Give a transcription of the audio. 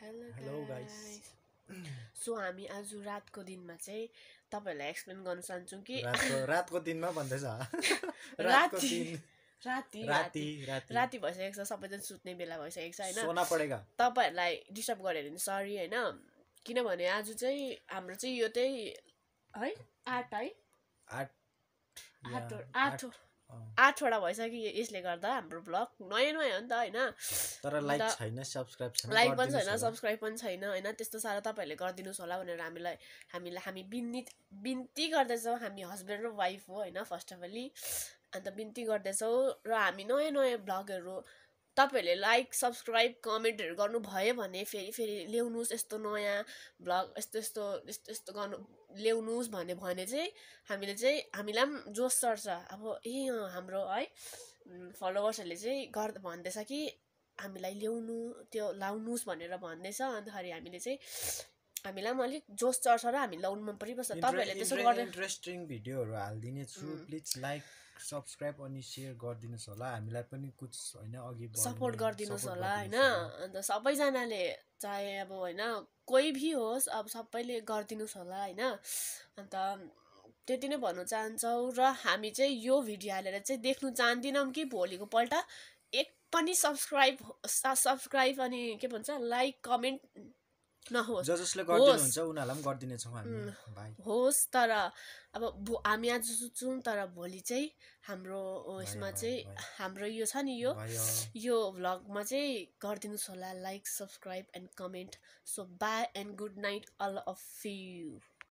hello guys so हामी आज रातको दिनमा चाहिँ तपाईँहरूलाई एक्सप्लेन गर्न चाहन्छौँ कि रातको दिनमा भन्दैछ राति राति राति राति भइसकेको छ सबैजना सुत्ने बेला भइसकेको छ होइन तपाईँहरूलाई डिस्टर्ब गऱ्यो भने सरी होइन किनभने आज चाहिँ हाम्रो चाहिँ यो चाहिँ है आठ है आठ आठ आठ आठवटा भइसक्यो यसले गर्दा हाम्रो भ्लग नयाँ नयाँ हो नि त होइन तर लाइक छैन सब्सक्राइब छैन लाइक पनि छैन सब्सक्राइब पनि छैन होइन त्यस्तो साह्रो तपाईँहरूले गरिदिनुहोस् होला भनेर हामीलाई हामीलाई हामी बिन्ती बिन्ती गर्दैछौँ हामी हस्बेन्ड र वाइफ हो होइन फर्स्ट अफ अल अन्त बिन्ती गर्दैछौँ र हामी नयाँ नयाँ भ्लगहरू तपाईँहरूले लाइक सब्सक्राइब कमेन्टहरू गर्नुभयो भने फेरि फेरि ल्याउनुहोस् यस्तो नयाँ ब्लग यस्तो यस्तो यस्तो यस्तो गर्नु ल्याउनुहोस् भन्यो भने चाहिँ हामीले चाहिँ हामीलाई पनि जोस चढ्छ अब ए हाम्रो है फलोवर्सहरूले चाहिँ गर् भन्दैछ कि हामीलाई ल्याउनु त्यो लाउनुहोस् भनेर भन्दैछ अन्तखेरि हामीले चाहिँ हामीलाई पनि अलिक जोस चढ्छ र हामी लाउनु मन परिबस्छ तपाईँहरूले त्यसो गर्दा इन्ट्रेस्टिङ भिडियोहरू हालिदिने छु प्लिज लाइक सब्सक्राइब अनि सेयर गरिदिनुहोस् होला हामीलाई पनि कुछ होइन अघि सपोर्ट गरिदिनुहोस् होला होइन अन्त सबैजनाले चाहे अब होइन कोही भी होस् अब सबैले गरिदिनुहोस् होला होइन अन्त त्यति नै भन्न चाहन्छौँ र हामी चाहिँ यो भिडियो हालेर चाहिँ देख्नु चाहदिनौँ कि भोलिको पल्ट एक पनि सब्सक्राइब सब्सक्राइब अनि के भन्छ लाइक कमेन्ट नहोस् जसले हुन्छ उनीहरूलाई पनि गरिदिनेछौँ हामी होस् तर अब हामी आज सुत्छौँ तर भोलि चाहिँ हाम्रो यसमा चाहिँ हाम्रो यो छ नि यो यो भ्लगमा चाहिँ गरिदिनुहोस् होला like subscribe and comment so bye and good night all of you